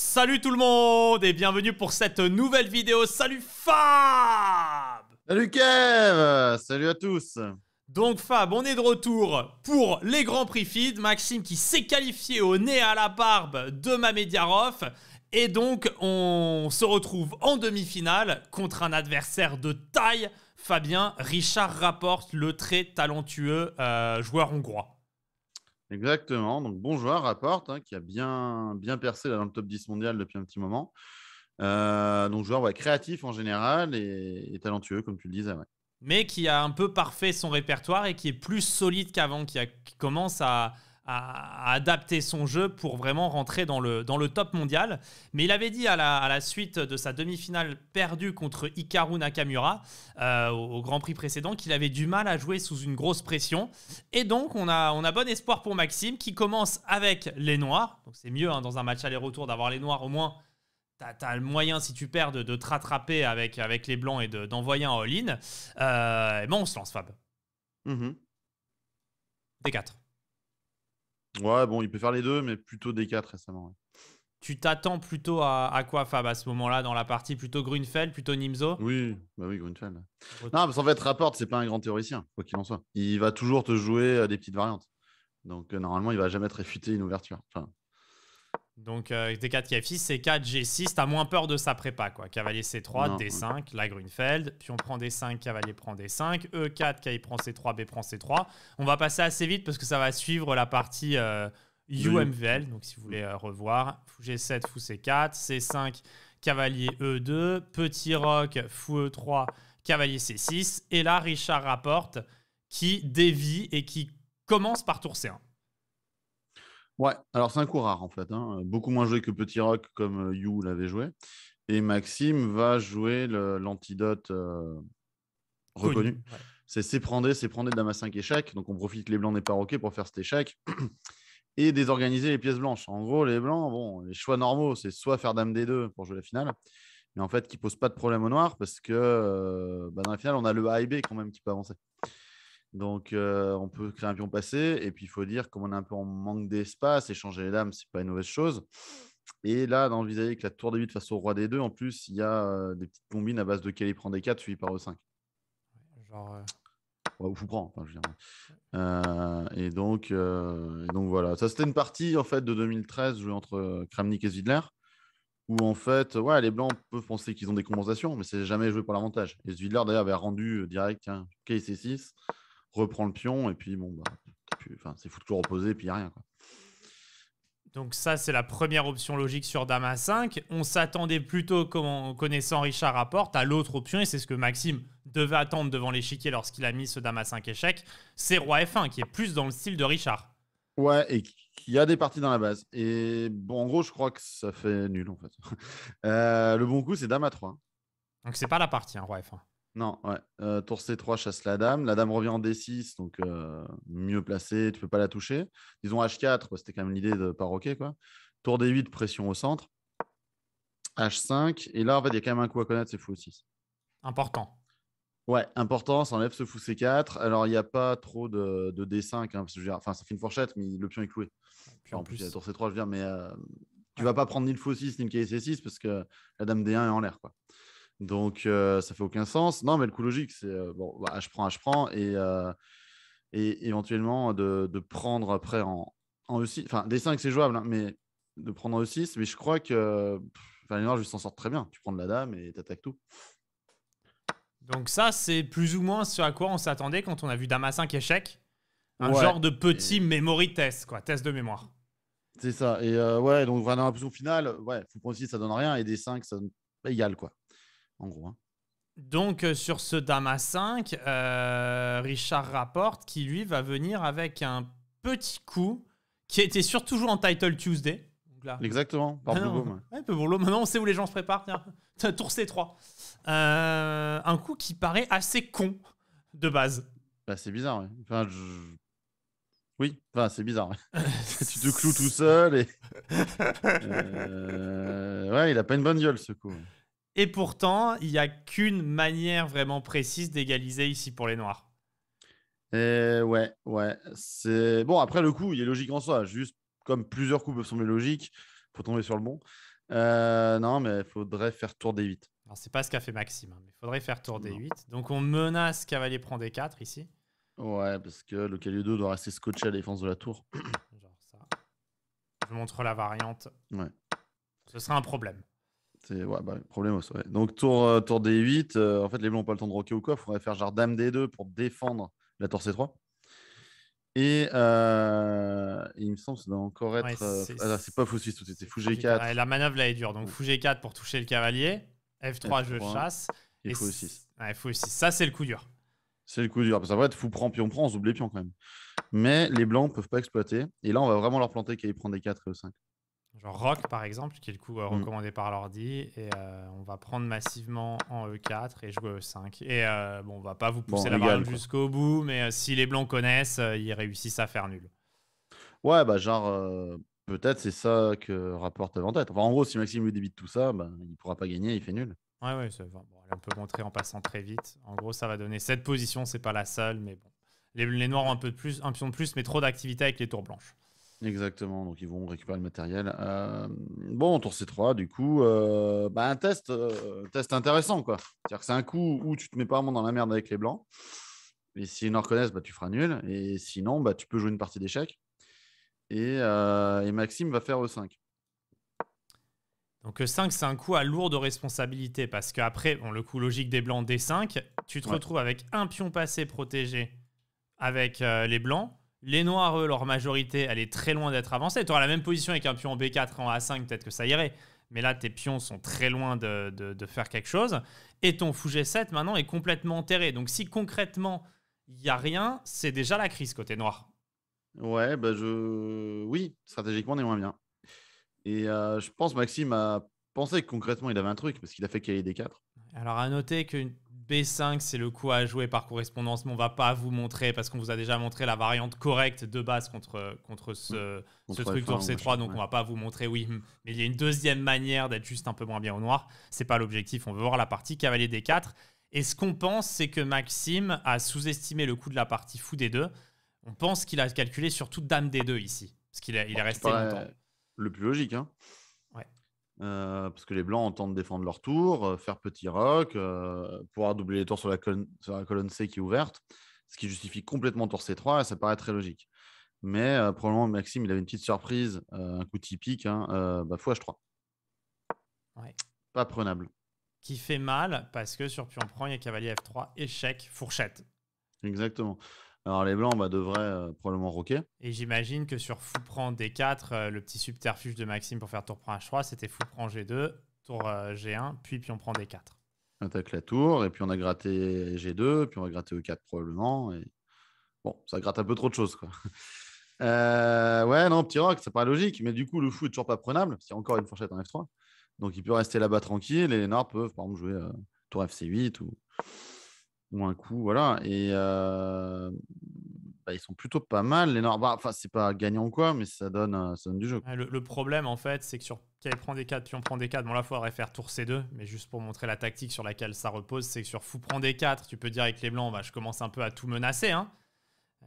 Salut tout le monde et bienvenue pour cette nouvelle vidéo. Salut Fab Salut Kev Salut à tous donc Fab, on est de retour pour les Grands Prix Feed. Maxime qui s'est qualifié au nez à la barbe de Mamediarov. Et donc on se retrouve en demi-finale contre un adversaire de taille. Fabien Richard rapporte le très talentueux euh, joueur hongrois. Exactement. Donc, bon joueur, rapporte, hein, qui a bien, bien percé dans le top 10 mondial depuis un petit moment. Euh, donc, joueur créatif en général et, talentueux, comme tu le disais. Mais qui a un peu parfait son répertoire et qui est plus solide qu'avant, qui commence à, à, adapter son jeu pour vraiment rentrer dans le, dans le top mondial. Mais il avait dit à la, suite de sa demi-finale perdue contre Hikaru Nakamura euh, au, Grand Prix précédent qu'il avait du mal à jouer sous une grosse pression. Et donc on a, on a bon espoir pour Maxime qui commence avec les Noirs. Donc c'est mieux hein, dans un match aller-retour d'avoir les Noirs au moins. T'as as le moyen, si tu perds, de, te rattraper avec, avec les Blancs et d'envoyer un all-in. Euh, bon, on se lance, Fab. Mm 4 Ouais, bon, il peut faire les deux, mais plutôt des quatre récemment. Tu t'attends plutôt à, quoi, Fab, à ce moment-là, dans la partie Plutôt Grunfeld, plutôt Nimzo Oui, bah oui, Grunfeld. Non, parce qu'en fait, Rapport, c'est pas un grand théoricien, quoi qu'il en soit. Il va toujours te jouer euh, des petites variantes. Donc, euh, normalement, il va jamais te réfuter une ouverture. Enfin, donc euh, des D4 Kf6, C4, G6, t'as moins peur de sa prépa quoi. Cavalier C3, D5, la Grunfeld, puis on prend D5, Cavalier prend D5, E4, K prend C3, B prend C3. On va passer assez vite parce que ça va suivre la partie UMVL, euh, donc si vous voulez euh, revoir, Fou G7, Fou C4, C5, Cavalier E2, Petit Roc, Fou E3, Cavalier C6, et là Richard rapporte qui dévie et qui commence par tour C1. Ouais, alors c'est un coup rare en fait, hein, beaucoup moins joué que Petit Rock comme euh, You l'avait joué. Et Maxime va jouer l'antidote euh, reconnu. C'est s'éprendre, s'éprendre dame à 5 échecs, Donc on profite que les blancs des pas roqué pour faire cet échec. et désorganiser les pièces blanches. En gros, les blancs, bon, les choix normaux, c'est soit faire dame D2 pour jouer la finale, mais en fait qui pose pas de problème au noir parce que euh, bah, dans la finale, on a le A et B quand même qui peut avancer. Donc, on peut créer un pion passé. Et puis, il faut dire, comme on est un peu en manque d'espace, échanger les dames, c'est pas une mauvaise chose. Et là, dans que la tour de 8 face au roi des 2, en plus, il y a des petites combines à base de quel prend des 4 suivi par E5. Genre. vous prends. et, donc, donc, voilà. Ça, c'était une partie en fait, de 2013 jouée entre Kramnik et Zidler où en fait, ouais, les Blancs peuvent penser qu'ils ont des compensations, mais c'est jamais joué pour l'avantage. Et Zwidler d'ailleurs, avait rendu direct hein, KC6 reprend le pion, et puis bon, bah, enfin, c'est foutu reposer, et puis il a rien. Donc ça, c'est la première option logique sur Dame 5. On s'attendait plutôt, comme connaissant Richard Rapport à l'autre option, et c'est ce que Maxime devait attendre devant l'échiquier lorsqu'il a mis ce Dame 5 échec, c'est Roi F1, qui est plus dans le style de Richard. Ouais, et il y a des parties dans la base. Et bon, en gros, je crois que ça fait nul, en fait. Euh, le bon coup, c'est Dame à 3. Donc c'est pas la partie, hein, Roi F1. Non, ouais. tour euh, C3 chasse la dame. La dame revient en D6, donc euh, mieux placée, tu peux pas la toucher. Disons H4, c'était quand même l'idée de paroquer. Quoi. Tour D8, pression au centre. H5, et là, en fait, il y a quand même un coup à connaître, c'est fou 6. Important. Ouais, important, ça enlève ce fou C4. Alors, il n'y a pas trop de, de D5, hein, enfin, ça fait une fourchette, mais le pion est cloué. en, plus, il tour C3, je veux dire, mais euh, tu vas pas prendre ni le fou 6 ni le KC6 parce que la dame D1 est en l'air. quoi. Donc, euh, ça fait aucun sens. Non, mais le coup logique, c'est euh, bon, bah, je prends, je prends, et, euh, éventuellement de, prendre après en, en E6. Enfin, d 5, c'est jouable, hein, mais de prendre en E6. Mais je crois que enfin, les Noirs, s'en sortent très bien. Tu prends de la dame et t'attaques tout. Donc, ça, c'est plus ou moins ce à quoi on s'attendait quand on a vu Dame à 5 échec. Un genre de petit memory test, quoi, test de mémoire. C'est ça. Et ouais, donc, vraiment, la position finale, ouais, faut prendre 6, ça donne rien, et des 5, ça donne égal, quoi en gros. Hein. Donc euh, sur ce Dama 5, euh, Richard rapporte qui lui va venir avec un petit coup qui était surtout toujours en Title Tuesday. Exactement, par Blue ah Boom. Maintenant on sait où les gens se préparent. tour C3. Euh, un coup qui paraît assez con de base. Bah, c'est bizarre, Oui, enfin, c'est bizarre. tu te cloues tout seul et. ouais, il a pas une bonne gueule ce coup. Et pourtant, il n'y a qu'une manière vraiment précise d'égaliser ici pour les Noirs. Euh, ouais, ouais. C'est... Bon, après, le coup, il est logique en soi. Juste comme plusieurs coups peuvent sembler logiques, faut tomber sur le bon. Euh, non, mais il faudrait faire tour d 8. Alors, c'est pas ce qu'a fait Maxime, il hein, faudrait faire tour des 8. Donc, on menace Cavalier prend des 4 ici. Ouais, parce que le cavalier 2 doit rester scotché à la défense de la tour. Je montre la variante. Ouais. Ce sera un problème. C'est ouais, bah, problème. Ouais. Donc, tour, euh, tour D8, euh, en fait, les Blancs n'ont pas le temps de roquer au coffre Il faudrait faire genre Dame D2 pour défendre la tour C3. Euh, et il me semble que ça doit encore être. Ah, c'est pas fou 6 tout de suite, c'est fou G4. la manœuvre là est dure. Donc, fou G4 pour toucher le cavalier. F3, je chasse. Et, fou 6 fou 6 Ça, c'est le coup dur. C'est le coup dur. Parce va être fou prend, pion prend, on double les pions quand même. Mais les Blancs ne peuvent pas exploiter. Et là, on va vraiment leur planter qu'il prend des 4 et E5 genre Rock par exemple, qui est le coup euh, mm. recommandé par l'ordi, et euh, on va prendre massivement en E4 et jouer E5. Et euh, bon, on va pas vous pousser la balle jusqu'au bout, mais si les blancs connaissent, ils réussissent à faire nul. Ouais, bah genre, peut-être c'est ça que rapporte avant-tête. Enfin, en gros, si Maxime lui débite tout ça, bah, il pourra pas gagner, il fait nul. Ouais, ouais, on peut montrer en passant très vite. En gros, ça va donner cette position, c'est pas la seule, mais bon. Les, noirs ont un peu plus, un pion de plus, mais trop d'activité avec les tours blanches. Exactement, donc ils vont récupérer le matériel. Euh, bon, tour C3, du coup, euh, bah, un test, euh, test intéressant, quoi. C'est-à-dire c'est un coup où tu te mets pas vraiment dans la merde avec les blancs. Et s'ils ne reconnaissent, bah, tu feras nul. Et sinon, bah, tu peux jouer une partie d'échecs. Et, Maxime va faire E5. Donc E5, c'est un coup à lourde responsabilité parce qu'après, bon, le coup logique des blancs D5, tu te retrouves avec un pion passé protégé avec les blancs les Noirs, eux, leur majorité, elle est très loin d'être avancée. Tu auras la même position avec un pion en B4 en A5, peut-être que ça irait. Mais là, tes pions sont très loin de, de, faire quelque chose. Et ton fou G7, maintenant, est complètement enterré. Donc, si concrètement, il n'y a rien, c'est déjà la crise côté noir. Ouais, bah je... oui, stratégiquement, on est moins bien. Et euh, je pense Maxime a pensé que concrètement, il avait un truc, parce qu'il a fait cahier des 4. Alors, à noter que B5, c'est le coup à jouer par correspondance, mais on va pas vous montrer parce qu'on vous a déjà montré la variante correcte de base contre, contre ce, truc tour C3, donc on va pas vous montrer, oui. Mais il y a une deuxième manière d'être juste un peu moins bien au noir. C'est pas l'objectif, on veut voir la partie cavalier D4. Et ce qu'on pense, c'est que Maxime a sous-estimé le coup de la partie fou D2. On pense qu'il a calculé sur toute dame D2 ici, parce qu'il il est resté longtemps. Le plus logique, hein euh, parce que les Blancs entendent défendre leur tour, euh, faire petit rock, euh, pouvoir doubler les tours sur la, colonne, C qui est ouverte, ce qui justifie complètement tour C3 et ça paraît très logique. Mais probablement Maxime, il avait une petite surprise, un coup typique, hein, H3. Bah, Pas prenable. Qui fait mal parce que sur pion prend, il y a cavalier F3, échec, fourchette. Exactement. Alors les Blancs bah, devraient euh, probablement roquer. Et j'imagine que sur fou prend D4, euh, le petit subterfuge de Maxime pour faire tour prend H3, c'était fou prend G2, tour euh, G1, puis on prend D4. On attaque la tour, et puis on a gratté G2, puis on a gratté E4 probablement. Et... Bon, ça gratte un peu trop de choses. Quoi. ouais, non, petit rock, c'est pas logique, mais du coup, le fou est toujours pas prenable, parce qu'il y a encore une fourchette en F3. Donc il peut rester là-bas tranquille, et les Noirs peuvent par exemple jouer tour FC8 ou ou un coup, voilà. Et bah, ils sont plutôt pas mal, les Noirs. Bah, enfin, c'est pas gagnant ou quoi, mais ça donne, ça du jeu. Le, problème, en fait, c'est que sur prend des 4, puis on prend des 4. Bon, là, il faudrait faire tour C2, mais juste pour montrer la tactique sur laquelle ça repose, c'est que sur fou prend des 4, tu peux dire avec les blancs, bah, je commence un peu à tout menacer. Hein.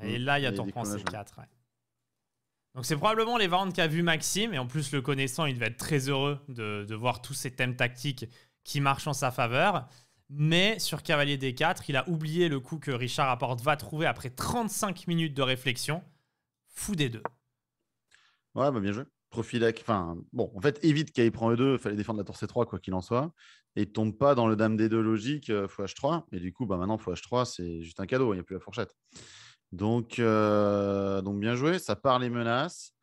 Et mmh, là, il y a tour prend C4. Donc, c'est probablement les qui qu'a vu Maxime, et en plus, le connaissant, il devait être très heureux de, de voir tous ces thèmes tactiques qui marchent en sa faveur. Mais sur cavalier D4, il a oublié le coup que Richard Apporte va trouver après 35 minutes de réflexion. Fou des deux. Ouais, bah, bien joué. Profite enfin, bon, en fait, évite qu'il prenne E2, il fallait défendre la tour C3, quoi qu'il en soit, et tombe pas dans le dame des deux logique, euh, fou H3, et du coup, bah, maintenant, fou H3, c'est juste un cadeau, il n'y a plus la fourchette. Donc, euh, donc, bien joué, ça part les menaces,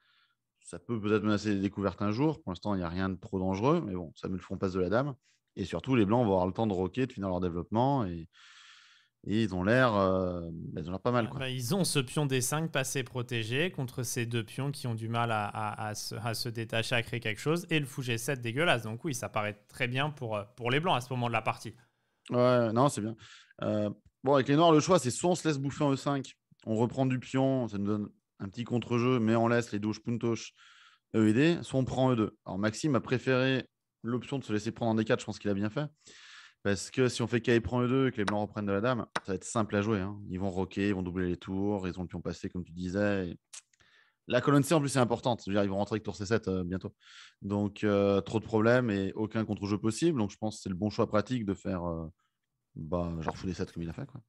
ça peut peut-être menacer les découvertes un jour, pour l'instant, il n'y a rien de trop dangereux, mais bon, ça me le font passe de la dame. Et surtout, les Blancs vont avoir le temps de roquer, de finir leur développement. Et, euh, bah, ils ont l'air pas mal. Ah quoi. Bah, ils ont ce pion d 5 passé protégé contre ces deux pions qui ont du mal à, se, détacher, à créer quelque chose, et le fou G7 dégueulasse. Donc oui, ça paraît très bien pour, euh, pour les Blancs à ce moment de la partie. Ouais, non, c'est bien. Euh, bon, avec les Noirs, le choix, c'est soit on se laisse bouffer en E5, on reprend du pion, ça nous donne un petit contre-jeu, mais on laisse les douches puntoches EED, soit on prend E2. Alors Maxime a préféré l'option de se laisser prendre en D4, je pense qu'il a bien fait. Parce que si on fait K prend E2 et que les blancs reprennent de la dame, ça va être simple à jouer. Hein. Ils vont roquer, ils vont doubler les tours, ils ont le pion passé, comme tu disais. La colonne C en plus c'est importante. dire, ils vont rentrer avec tour C7 euh, bientôt. Donc euh, trop de problèmes et aucun contre-jeu possible. Donc je pense que c'est le bon choix pratique de faire euh, bah, genre fou des 7 comme il a fait. Quoi.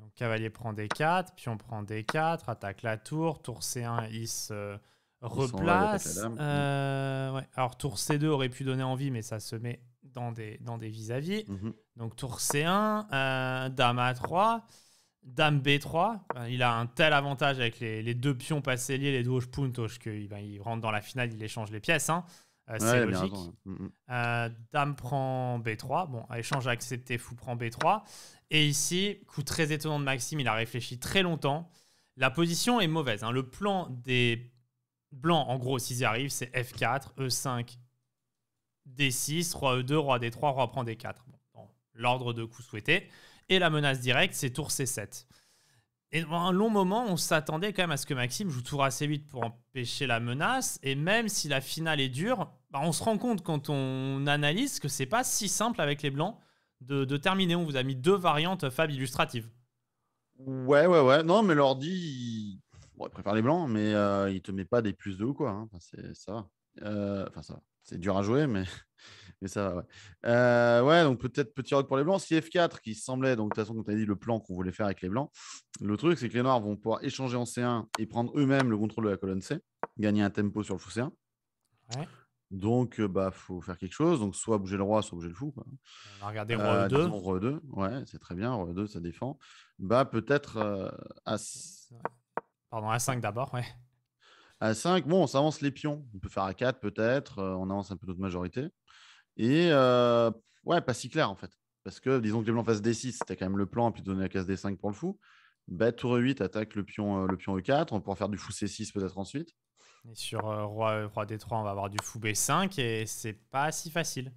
Donc cavalier prend D4, pion prend D4, attaque la tour, tour C1, is replace. Euh, ouais. Alors tour C2 aurait pu donner envie, mais ça se met dans des dans des vis-à-vis. Mhm. Donc tour C1, euh, dame A3, dame B3. Il a un tel avantage avec les, les deux pions passés liés, les deux hoches que qu'il eh ben, il rentre dans la finale, il échange les pièces. Hein. Euh, c'est logique. Mhm. dame prend B3. Bon, échange accepté, fou prend B3. Et ici, coup très étonnant de Maxime, il a réfléchi très longtemps. La position est mauvaise. Hein. Le plan des Blanc, en gros, s'ils y arrivent, c'est F4, E5, D6, Roi E2, Roi D3, Roi prend D4. L'ordre de coup souhaité. Et la menace directe, c'est Tour C7. Et dans un long moment, on s'attendait quand même à ce que Maxime joue tour assez vite pour empêcher la menace. Et même si la finale est dure, bah, on se rend compte quand on analyse que c'est pas si simple avec les blancs de, de, terminer. On vous a mis deux variantes Fab illustratives. Ouais, ouais, ouais. Non, mais l'ordi, il préfère les blancs, mais il euh, il te met pas des plus de ou quoi. Hein. c'est, ça euh, enfin, ça C'est dur à jouer, mais, mais ça va. Ouais, euh, donc peut-être petit rock pour les blancs. Si F4 qui semblait, donc de toute façon, comme tu as dit le plan qu'on voulait faire avec les blancs, le truc, c'est que les noirs vont pouvoir échanger en C1 et prendre eux-mêmes le contrôle de la colonne C, gagner un tempo sur le fou C1. Donc, bah, faut faire quelque chose. Donc, soit bouger le roi, soit bouger le fou. Quoi. regarder roi 2 2 ouais, c'est très bien. Roi 2 ça défend. Bah, peut-être As. Pardon, A5 d'abord, ouais. A5, bon, on s'avance les pions. On peut faire A4 peut-être, euh, on avance un peu notre majorité. Et euh, ouais, pas si clair en fait. Parce que disons que les blancs fassent D6, c'était quand même le plan, puis donner la case D5 pour le fou. Bête, tour 8 attaque le pion, euh, le pion E4, on pourra faire du fou C6 peut-être ensuite. Et sur roi, roi D3, on va avoir du fou B5 et c'est pas si facile.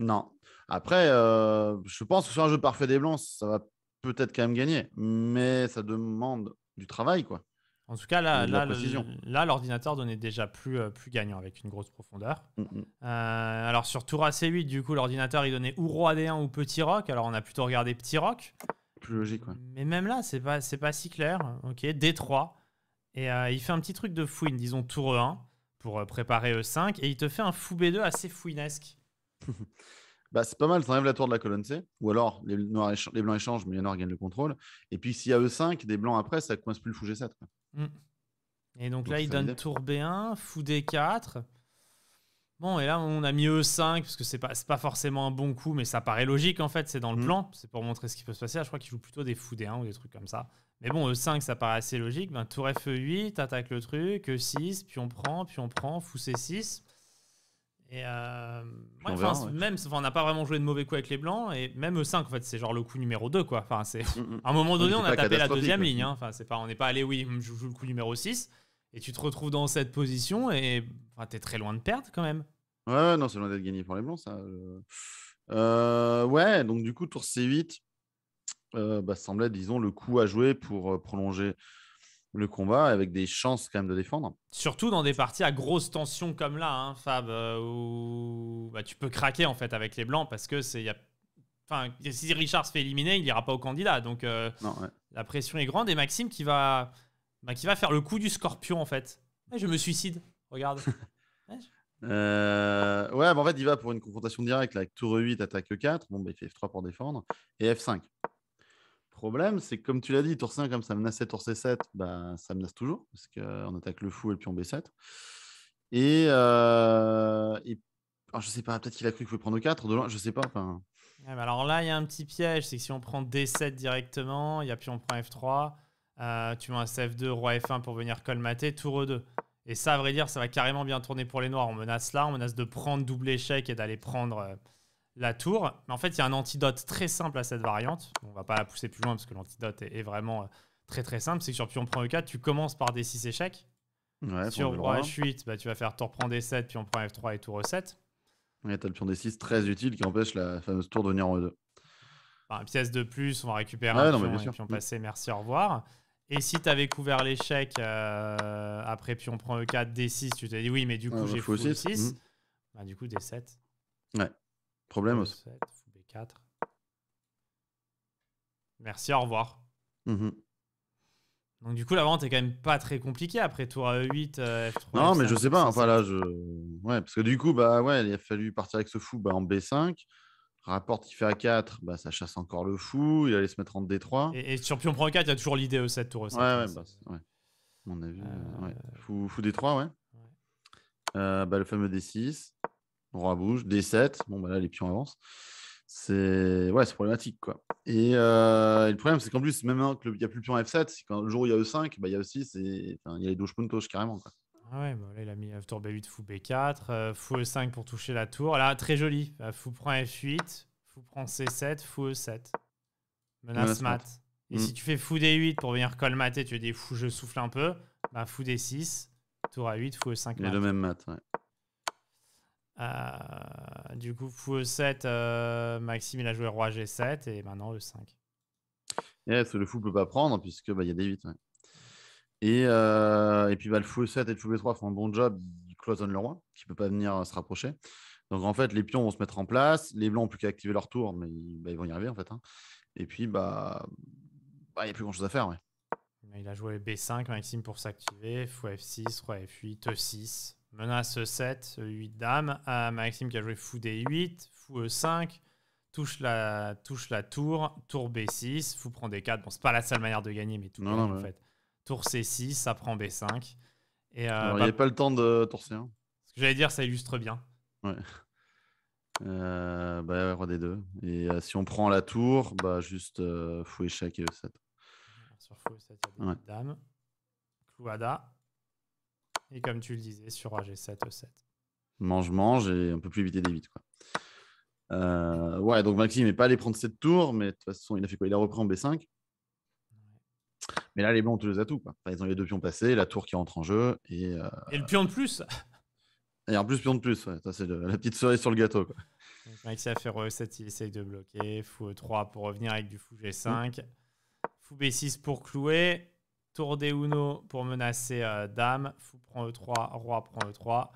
Non. Après, je pense que sur un jeu parfait des blancs, ça va peut-être quand même gagner, mais ça demande du travail quoi. En tout cas, là, là, l'ordinateur donnait déjà plus, euh, plus gagnant avec une grosse profondeur. Mm, mm. Euh, alors sur Tour C8, du coup, l'ordinateur il donnait ou Roi D1 ou Petit rock Alors on a plutôt regardé Petit rock Plus logique, quoi. Mais même là, c'est pas, c'est pas si clair. Ok, D3. Et euh, il fait un petit truc de fouine, disons Tour E1 pour préparer E5. Et il te fait un fou B2 assez fouinesque. Bah, c'est pas mal, enlève la tour de la colonne C, ou alors les, noirs les blancs échangent, mais les noirs gagnent le contrôle. Et puis s'il y a E5, des blancs après, ça coince plus le fou G7. Mm. Et donc, là, il donne tour B1, fou D4. Bon, et là, on a mis E5, parce que c'est pas, pas forcément un bon coup, mais ça paraît logique en fait, c'est dans le mm. plan, c'est pour montrer ce qui peut se passer. Ah, je crois qu'il joue plutôt des fous D1 ou des trucs comme ça. Mais bon, E5, ça paraît assez logique. Ben, tour F8, e attaque le truc, E6, puis on prend, puis on prend, fou C6. Et euh, ouais, même on n'a pas vraiment joué de mauvais coup avec les blancs et même 5 en fait c'est genre le coup numéro 2 quoi. Enfin c'est mm, mm. à un moment donné on a tapé la deuxième ligne hein. enfin c'est pas on n'est pas allé oui, je joue le coup numéro 6 et tu te retrouves dans cette position et enfin, es très loin de perdre quand même. Ouais, non, c'est loin d'être gagné pour les blancs ça. Euh, ouais, donc du coup tour C8 euh, bah, semblait disons le coup à jouer pour euh, prolonger le combat avec des chances quand même de défendre. Surtout dans des parties à grosse tension comme là, hein, Fab, euh, où bah, tu peux craquer en fait avec les blancs parce que c'est. Enfin, si Richard se fait éliminer, il n'ira pas au candidat. Donc euh, la pression est grande et Maxime qui va, bah, qui va faire le coup du scorpion en fait. je me suicide, regarde. Euh, ouais, bah, en fait, il va pour une confrontation directe là, avec tour 8, attaque 4 Bon, bah, il fait F3 pour défendre et F5 problème, c'est comme tu l'as dit, tour 5, comme ça menace tour C7, ben bah, ça menace toujours, parce qu'on attaque le fou et le pion B7. Et, euh, ah, je sais pas, peut-être qu'il a cru qu'il pouvait prendre 4 de loin, je sais pas. alors là, il y a un petit piège, c'est que si on prend D7 directement, il y a on prend F3, euh, tu mets un CF2, roi F1 pour venir colmater, tour E2. Et ça, à vrai dire, ça va carrément bien tourner pour les noirs. On menace là, on menace de prendre double échec et d'aller prendre euh, la tour. Mais en fait, il y a un antidote très simple à cette variante. On va pas la pousser plus loin parce que l'antidote est, vraiment euh, très très simple. C'est que sur pion prend e e4, tu commences par des 6 échecs. sur roi h8, bah, tu vas faire tour prend d7, pion prend f3 et tour e7. Et t'as le pion d6 très utile qui empêche la fameuse tour de venir en e2. pièce de plus, on va récupérer ah, pion, bien sûr. pion passé, merci, au revoir. Et si tu avais couvert l'échec euh, après pion prend E4, D6, tu t'es dit oui, mais du ah, coup, bah, j'ai fou 6. Mhm. Bah, du coup, D7. Ouais. Problème. aussi 4 Merci, au revoir. Mhm. Donc du coup, la vente est quand même pas très compliquée après tour E8, euh, F3. Non, mais je sais pas. Hein, enfin là, je... ouais, parce que du coup, bah ouais, il a fallu partir avec ce fou bah, en B5. Rapport qui fait A4, bah, ça chasse encore le fou. Il allait se mettre en D3. Et, sur pion prend 4 il y a toujours l'idée E7, tour e Ouais, ouais, Fou, D3, ouais. Euh, bah, le fameux D6 roi bouge, D7, bon bah là les pions avancent. C'est ouais, c'est problématique quoi. Et, euh, le problème c'est qu'en plus même hein, qu'il n'y a plus le pion F7, quand le jour où il y a E5, bah, il y a E6 il y a les Doshpuntosh carrément ah ouais, bah là il a mis tour B8, fou B4, euh, fou E5 pour toucher la tour. Là très joli, euh, fou prend F8, fou prend C7, fou E7. Menace, mat. Et mm. si tu fais fou D8 pour venir colmater, tu dis fou je souffle un peu, bah fou D6, tour A8, fou E5 mat. le même mat, ouais. Euh, du coup, fou E7, euh, Maxime, il a joué roi G7 et maintenant E5. Yes, le fou peut pas prendre puisque bah, y a des 8. Et, euh, et, puis bah, le fou E7 et le fou B3 font un bon job, ils cloisonnent le roi qui peut pas venir se rapprocher. Donc en fait, les pions vont se mettre en place, les blancs n'ont plus qu'à activer leur tour, mais ils bah, vont y arriver en fait. Hein. Et puis, bah, bah il n'y a plus grand chose à faire. Il a joué B5, Maxime, pour s'activer, fou F6, roi F8, E6 menace 7, 8 dames, à ah, Maxime qui a joué fou D8, fou E5, euh, touche la, touche la tour, tour B6, fou prend D4. Bon, c'est pas la seule manière de gagner, mais tout le monde en fait. Tour C6, ça prend B5. Et, euh, Alors, il n'y a bah, pas le temps de tour C1. Hein. Ce que j'allais dire, ça illustre bien. Ouais. Euh, bah, roi D2. Et euh, si on prend la tour, bah, juste fou échec et E7. Sur fou E7, il y dames. Clouada. Et comme tu le disais, sur AG7, E7. Mange, mange et on peut plus éviter des vides. Quoi. Euh, ouais, donc Maxime n'est pas allé prendre cette tour, mais de toute façon, il a fait quoi Il a repris en B5. Mais là, les blancs, ont tous les atouts. Quoi. ils ont les deux pions passés, la tour qui rentre en jeu. Et, euh, et le pion de plus Et en plus, pion de plus. Ouais. c'est la petite cerise sur le gâteau. Quoi. Maxi a fait E7, il essaye de bloquer. Fou E3 pour revenir avec du fou G5. Mmh. Fou B6 pour clouer. Tour d 1 pour menacer euh, Dame. Fou prend E3, Roi prend E3.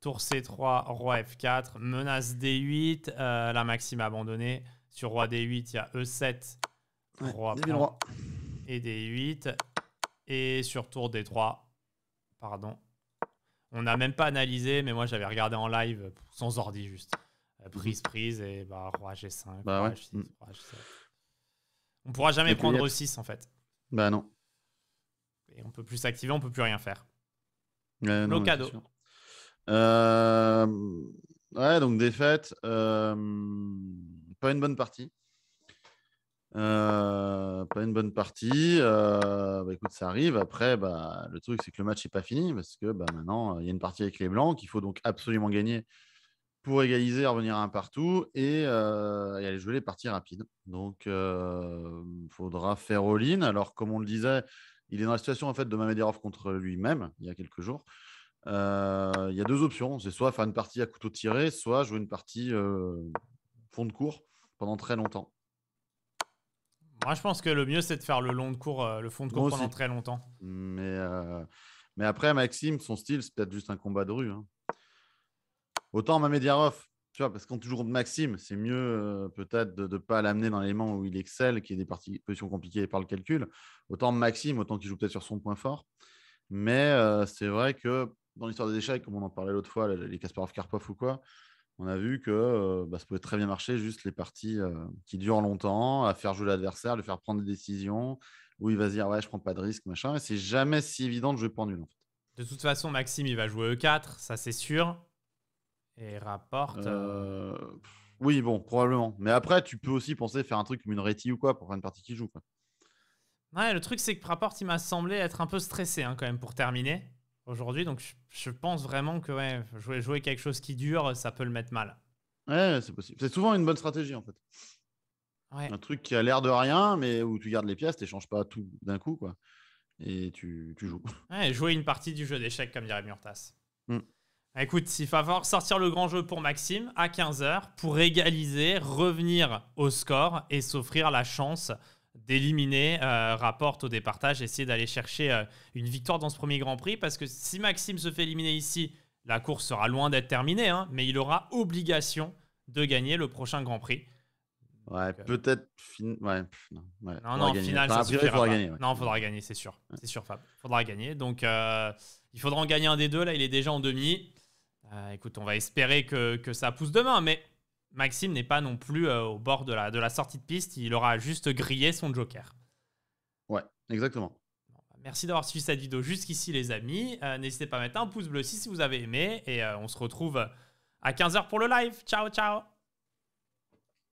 Tour C3, Roi F4. Menace D8. Euh, la maxime abandonnée. Sur Roi D8, il y a E7. roi, roi Et D8. Et sur Tour D3. Pardon. On n'a même pas analysé, mais moi j'avais regardé en live sans ordi juste. Euh, prise, prise, et bah, Roi G5, bah Roi G6, mm. On pourra jamais prendre E6 en fait. Bah non. Et on peut plus s'activer, on peut plus rien faire. Le cadeau. Euh, ouais, donc défaite. Euh, pas une bonne partie. Euh, pas une bonne partie. Bah, écoute, ça arrive. Après, bah, le truc, c'est que le match n'est pas fini parce que bah, maintenant, il y a une partie avec les Blancs qu'il faut donc absolument gagner pour égaliser, revenir un partout et, euh, et aller jouer les parties rapides. Donc, il faudra faire all-in. Alors, comme on le disait, il est dans la situation en fait de Mamedirov contre lui-même il y a quelques jours. Euh, il y a deux options, c'est soit faire une partie à couteau tiré, soit jouer une partie euh, fond de cours pendant très longtemps. Moi, je pense que le mieux, c'est de faire le long de cours, euh, le fond de cours pendant très longtemps. Mais, après, Maxime, son style, c'est peut-être juste un combat de rue. Hein. Autant Mamedirov, tu vois, parce qu'en toujours de Maxime, c'est mieux peut-être de ne pas l'amener dans l'élément où il excelle, qui est des parties, positions compliquées par le calcul. Autant Maxime, autant qu'il joue peut-être sur son point fort. Mais c'est vrai que dans l'histoire des échecs, comme on en parlait l'autre fois, les Kasparov-Karpov ou quoi, on a vu que bah, ça pouvait très bien marcher, juste les parties qui durent longtemps, à faire jouer l'adversaire, le faire prendre des décisions, où il va se dire ouais, je prends pas de risque, machin. Et c'est jamais si évident de jouer pour nul. fait. De toute façon, Maxime, il va jouer E4, ça c'est sûr. Et rapporte. Euh, euh, oui, bon, probablement. Mais après, tu peux aussi penser faire un truc comme une rétie ou quoi pour faire une partie qui joue. Ouais, le truc, c'est que Rapport, il m'a semblé être un peu stressé hein, quand même pour terminer aujourd'hui. Donc, je pense vraiment que jouer, quelque chose qui dure, ça peut le mettre mal. Ouais, c'est possible. C'est souvent une bonne stratégie en fait. Un truc qui a l'air de rien, mais où tu gardes les pièces, tu n'échanges pas tout d'un coup, quoi. Et tu, joues. Ouais, jouer une partie du jeu d'échecs, comme dirait Murtas. Mm. Ah, écoute, il va falloir sortir le grand jeu pour Maxime à 15h pour égaliser, revenir au score et s'offrir la chance d'éliminer euh, Rapporte au départage, essayer d'aller chercher euh, une victoire dans ce premier Grand Prix parce que si Maxime se fait éliminer ici, la course sera loin d'être terminée, hein, mais il aura obligation de gagner le prochain Grand Prix. Ouais, euh, peut-être. non, non, final, ça faudra Gagner, Non, faudra gagner, c'est sûr. C'est sûr, Fab. Faudra gagner. Donc, il faudra en gagner un des deux. Là, il est déjà en demi. Euh, écoute, on va espérer que, ça pousse demain, mais Maxime n'est pas non plus euh, au bord de la, de la sortie de piste, il aura juste grillé son joker. Ouais, exactement. Bah, merci d'avoir suivi cette vidéo jusqu'ici, les amis. Euh, n'hésitez pas à mettre un pouce bleu si vous avez aimé, et on se retrouve à 15h pour le live. Ciao, ciao